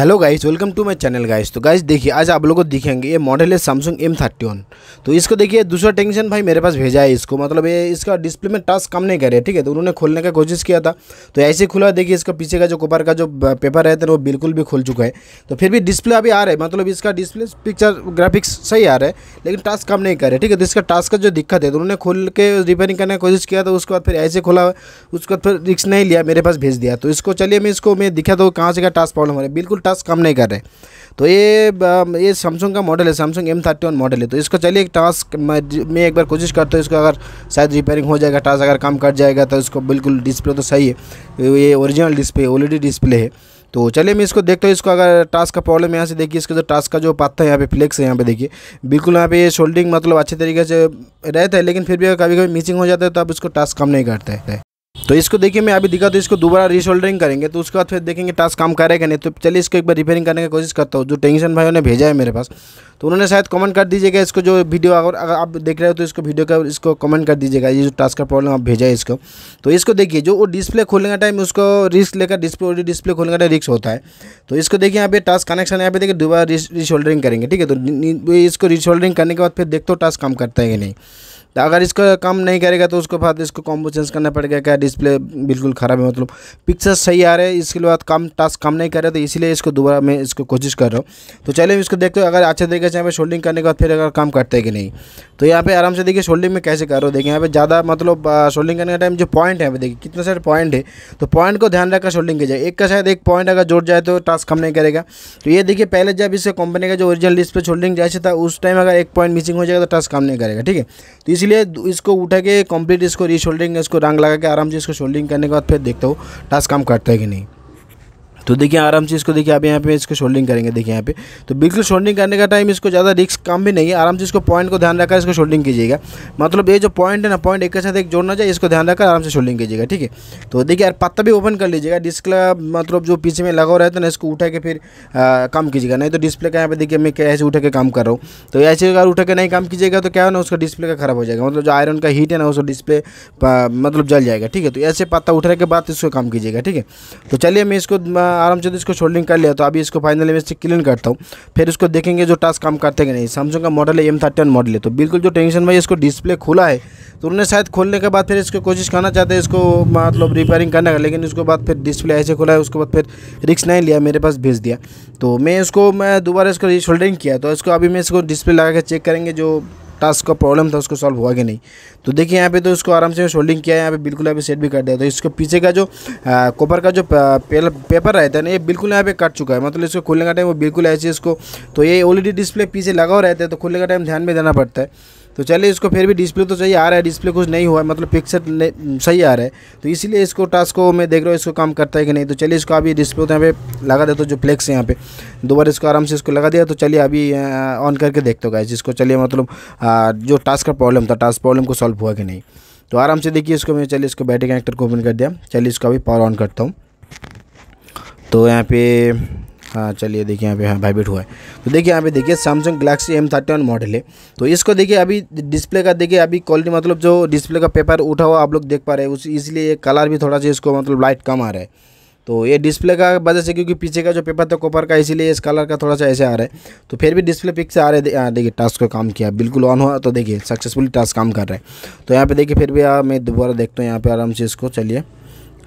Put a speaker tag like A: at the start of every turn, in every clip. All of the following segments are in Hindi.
A: hello guys welcome to my channel guys तो गाइस देखिए आज आप लोगों को दिखेंगे ये मॉडल है सैमसंग एम थर्टी वन तो इसको देखिए दूसरा टेंशन भाई मेरे पास भेजा है इसको मतलब ये इसका डिस्प्ले में टच कम नहीं कर रहे ठीक है तो उन्होंने खोलने का कोशिश किया था तो ऐसे खुला देखिए इसका पीछे का जो कोपर का जो पेपर रहता है वो बिल्कुल भी खुल चुका है तो फिर भी डिस्प्ले अभी आ रहा है मतलब इसका डिस्प्ले पिक्चर ग्राफिक्स सही आ रहा है लेकिन टच कम नहीं कर रहे ठीक है तो इसका टच का जो दिक्कत है तो उन्होंने खोल के रिपेयरिंग करने की कोशिश किया था उसके बाद फिर ऐसे खोला उसके बाद फिर रिक्स नहीं लिया मेरे पास भेज दिया तो इसको चलिए मैं इसको मैं दिखा दो कहाँ से क्या टच प्रॉब्लम हो रहा है बिल्कुल टास्क कम नहीं कर रहे तो ये ये सैमसंग का मॉडल है Samsung M thirty one model है तो इसको चलिए एक टास्क मैं एक बार कोशिश करता हूँ इसको अगर शायद रिपेयरिंग हो जाएगा टास्क अगर काम कर जाएगा तो इसको बिल्कुल डिस्प्ले तो सही है ये ओरिजिनल डिस्प्ले ओलरेडी डिस्प्ले है तो चलिए मैं इसको देखता हूँ इसको अगर टास्क का प्रॉब्लम यहाँ से देखिए इसका जो टास्क का जो पत्ता है यहाँ पे फ्लेक्स है यहाँ पे देखिए बिल्कुल यहाँ पे ये शोल्डिंग मतलब अच्छे तरीके से रहता है लेकिन फिर भी अगर कभी कभी मिसिंग हो जाता है तो आप इसको टास्क कम नहीं करते हैं तो इसको देखिए मैं अभी दिखा तो इसको दोबारा रिशोल्डरिंग करेंगे तो उसके बाद फिर देखेंगे टास्क काम करेगा नहीं तो चलिए इसको एक बार रिपेयरिंग करने की कोशिश करता हूँ जो टेंशन भाइयों ने भेजा है मेरे पास तो उन्होंने शायद कमेंट कर दीजिएगा इसको जो वीडियो अगर अगर आप देख रहे हो तो इसको वीडियो का इसको कमेंट कर दीजिएगा ये जो टास्क का प्रॉब्लम आप भेजा है इसको तो इसको देखिए जो वो डिस्प्ले खोलने का टाइम उसको रिस्क लेकर डिस्प्ले डिस्प्ले खोलने का टाइम रिस्क होता है तो इसको देखिए यहाँ पे टास्क कनेक्शन यहाँ पे देखिए दोबारा रिशोल्डरिंग करेंगे ठीक है तो इसको रिशोल्डरिंग करने के बाद फिर देखते हो टास्क काम करता है कि नहीं तो अगर इसको कम नहीं करेगा तो उसको बाद इसको कॉम्बो चेंज करना पड़ेगा क्या डिस्प्ले बिल्कुल ख़राब है मतलब पिक्चर सही आ रहे हैं इसके बाद काम टास्क कम नहीं कर रहे तो इसीलिए इसको दोबारा मैं इसको कोशिश कर रहा हूँ तो चलिए इसको देखते हो अगर अच्छे तरीके कैसे यहाँ पे शोल्डिंग करने के बाद फिर अगर काम करते हैं कि नहीं तो यहाँ पे आराम से देखिए शोल्डिंग में कैसे कर रहे हो देखिए यहाँ पे ज़्यादा मतलब शोल्डिंग करने का टाइम जो पॉइंट है देखिए कितने सारे पॉइंट है तो पॉइंट को ध्यान रखकर शोल्डिंग की जाए एक का शायद एक पॉइंट अगर जुड़ जाए तो टास्क कम नहीं करेगा तो ये देखिए पहले जब इससे कंपनी का जो ओरिजिनल लिस्ट पर शोल्डिंग जैसे था उस टाइम अगर एक पॉइंट मिसिंग हो जाएगा तो टास्क कम नहीं करेगा ठीक है तो इसलिए इसको उठा के कंप्लीट इसको रीशोल्डिंग इसको रंग लगा के आराम से इसको शोल्डिंग करने के बाद फिर देखता हूँ टास्क कम करता है कि नहीं तो देखिए आराम से इसको देखिए आप यहाँ पे इसको शोल्डिंग करेंगे देखिए यहाँ पे तो बिल्कुल शोल्डिंग करने का टाइम इसको ज़्यादा रिस्क कम भी नहीं है आराम से इसको पॉइंट को ध्यान रखकर इसको शोल्डिंग कीजिएगा मतलब ये जो पॉइंट है ना पॉइंट एक के साथ एक जोड़ना चाहिए इसको ध्यान रखकर आराम से शोल्डिंग कीजिएगा ठीक है तो देखिए यार पत्ता भी ओपन कर लीजिएगा डिस्प्ले मतलब जो पीछे में लगा रहता है ना इसको उठा के फिर काम कीजिएगा नहीं तो डिस्प्ले का यहाँ पर देखिए मैं ऐसे उठा के काम कर रहा हूँ तो ऐसे अगर उठा के नहीं काम कीजिएगा तो क्या है ना उसका डिस्प्ले का खराब हो जाएगा मतलब जो आयरन का हीट है ना उसका डिस्प्ले मतलब जल जाएगा ठीक है तो ऐसे पत्ता उठाने के बाद इसको काम कीजिएगा ठीक है तो चलिए मैं इसको आराम से तो इसको शोल्डिंग कर लिया तो अभी इसको फाइनली मैं इससे क्लीन करता हूँ फिर इसको देखेंगे जो टास्क काम करते हैं नहीं सैमसंग का मॉडल है एम थर्टी मॉडल है तो बिल्कुल जो टेंशन भाई इसको डिस्प्ले खुला है तो उन्होंने शायद खोलने के बाद फिर इसको कोशिश करना चाहते हैं इसको मतलब रिपेयरिंग करने का लेकिन उसके बाद फिर डिस्प्ले ऐसे खुला है उसके बाद फिर रिक्स नहीं लिया मेरे पास भेज दिया तो मैं इसको मैं दोबारा इसको रिशोल्डरिंग किया तो इसको अभी मैं इसको डिस्प्ले लगा के चेक करेंगे जो टास्क का प्रॉब्लम था उसको सॉल्व हुआ कि नहीं तो देखिए यहाँ पे तो इसको आराम से शोल्डिंग किया है यहाँ पे बिल्कुल यहाँ पे सेट भी कर दिया तो इसको पीछे का जो कॉपर का जो पेपर रहता है ना ये बिल्कुल यहाँ पे कट चुका है मतलब इसको खोलने का टाइम वो बिल्कुल ऐसे इसको तो ये ऑलरेडी डिस्प्ले पीछे लगा हुआ रहता है तो खोलने का टाइम ध्यान में देना पड़ता है तो चलिए इसको फिर भी डिस्प्ले तो सही आ रहा है डिस्प्ले कुछ नहीं हुआ है मतलब पिक्चर सही आ रहा है तो इसीलिए इसको टास्क को मैं देख रहा हूँ इसको काम करता है कि नहीं तो चलिए इसको अभी डिस्प्ले तो यहाँ पे लगा देता हूँ जो फ्लेक्स है यहाँ पे दोबारा इसको आराम से इसको लगा दिया तो चलिए अभी ऑन करके देखते हो गए जिसको चलिए मतलब जो टास्क का प्रॉब्लम था टास्क प्रॉब्लम को सॉल्व हुआ कि नहीं तो आराम से देखिए इसको मैं चलिए इसको बैटरी कनेक्टर को ओपन कर दिया चलिए इसको अभी पावर ऑन करता हूँ तो यहाँ पे हाँ चलिए देखिए यहाँ पे हाँ वाइब्रेट हुआ है तो देखिए यहाँ पे देखिए Samsung Galaxy M thirty one model है तो इसको देखिए अभी डिस्प्ले का देखिए अभी क्वालिटी मतलब जो डिस्प्ले का पेपर उठा हुआ आप लोग देख पा रहे हैं उस इसलिए कलर भी थोड़ा सा इसको मतलब लाइट कम आ रहा है तो ये डिस्प्ले का वजह से क्योंकि पीछे का जो पेपर था कॉपर का इसीलिए इस कलर का थोड़ा सा ऐसे आ रहा है तो फिर भी डिस्प्ले पिक से आ रहे हैं देखिए टास्क का काम किया बिल्कुल ऑन हुआ तो देखिए सक्सेसफुली टास्क काम कर रहा है तो यहाँ पर देखिए फिर भी मैं दोबारा देखता हूँ यहाँ पर आराम से इसको चलिए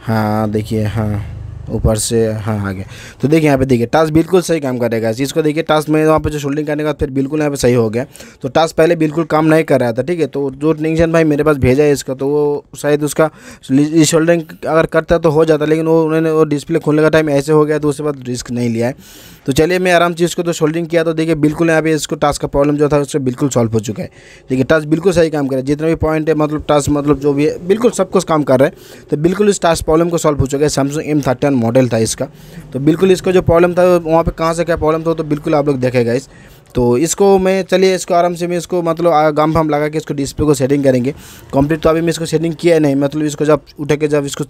A: हाँ देखिए हाँ ऊपर से हाँ आगे तो देखिए यहाँ पे देखिए टास्क बिल्कुल सही काम करेगा इस चीज़ को देखिए टास्क में वहाँ पे जो शोल्डिंग करने का फिर बिल्कुल यहाँ पे सही हो गया तो टास्क पहले बिल्कुल काम नहीं कर रहा था ठीक है तो जो टेक्नीशियन भाई मेरे पास भेजा है इसका तो वो शायद उसका शोल्डरिंग अगर करता तो हो जाता लेकिन वो उन्होंने वो डिस्प्ले खोलने का टाइम ऐसे हो गया तो उसके बाद रिस्क नहीं लिया है तो चलिए मैं आराम से इसको तो शोल्डरिंग किया तो देखिए बिल्कुल यहाँ पे इसको टास्क का प्रॉब्लम जो था उससे बिल्कुल सॉल्व हो चुका है देखिए टास्क बिल्कुल सही काम कर रहा है जितना भी पॉइंट है मतलब टास्क मतलब जो भी है बिल्कुल सब कुछ काम कर रहा है तो बिल्कुल इस टास्क प्रॉब्लम को सॉल्व हो चुका है Samsung M thirteen Pakistan model था इसका तो बिल्कुल इसका जो प्रॉब्लम था वहाँ पे कहाँ से क्या प्रॉब्लम था तो बिल्कुल आप लोग देखेगा इस तो इसको मैं चलिए इसको आराम से मैं इसको मतलब गम फम लगा के इसको डिस्प्ले को सेटिंग करेंगे कंप्लीट तो अभी मैं इसको सेटिंग किया नहीं मतलब इसको जब उठा के जब इसको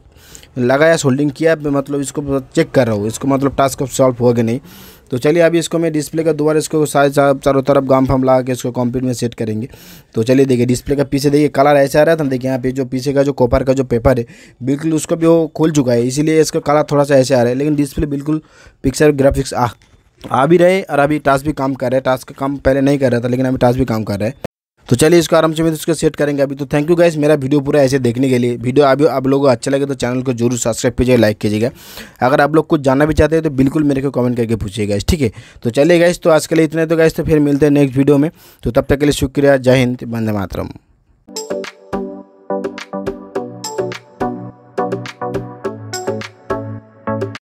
A: लगाया होल्डिंग किया मतलब इसको चेक कर रहा हूँ इसको मतलब टास्क सॉल्व हो गया नहीं तो चलिए अभी इसको मैं डिस्प्ले का दोबारा इसको सारे चारों तरफ गाम फाम लगा के इसको कंप्यूटर में सेट करेंगे तो चलिए देखिए डिस्प्ले का पीछे देखिए कलर ऐसा आ रहा था देखिए यहाँ पे जो पीछे का जो कॉपर का जो पेपर है बिल्कुल उसको भी वो खुल चुका है इसीलिए इसका कलर थोड़ा सा ऐसे आ रहा है लेकिन डिस्प्ले बिल्कुल पिक्चर ग्राफिक्स आ आ भी रहे और अभी टास्क भी काम कर रहा है टास्क का काम पहले नहीं कर रहा था लेकिन अभी टास्क भी काम कर रहा है तो चलिए इसको आराम से मैं इसको सेट करेंगे अभी तो थैंक यू गाइस मेरा वीडियो पूरा ऐसे देखने के लिए वीडियो अभी आप लोगों को अच्छा लगे तो चैनल को जरूर सब्सक्राइब कीजिएगा लाइक कीजिएगा अगर आप लोग कुछ जानना भी चाहते हैं तो बिल्कुल मेरे को कमेंट करके पूछिएगा ठीक है तो चलिए गाइस तो आज के लिए इतना तो गाइस तो फिर मिलते हैं नेक्स्ट वीडियो में तो तब तक के लिए शुक्रिया जय हिंद बंदे मातरम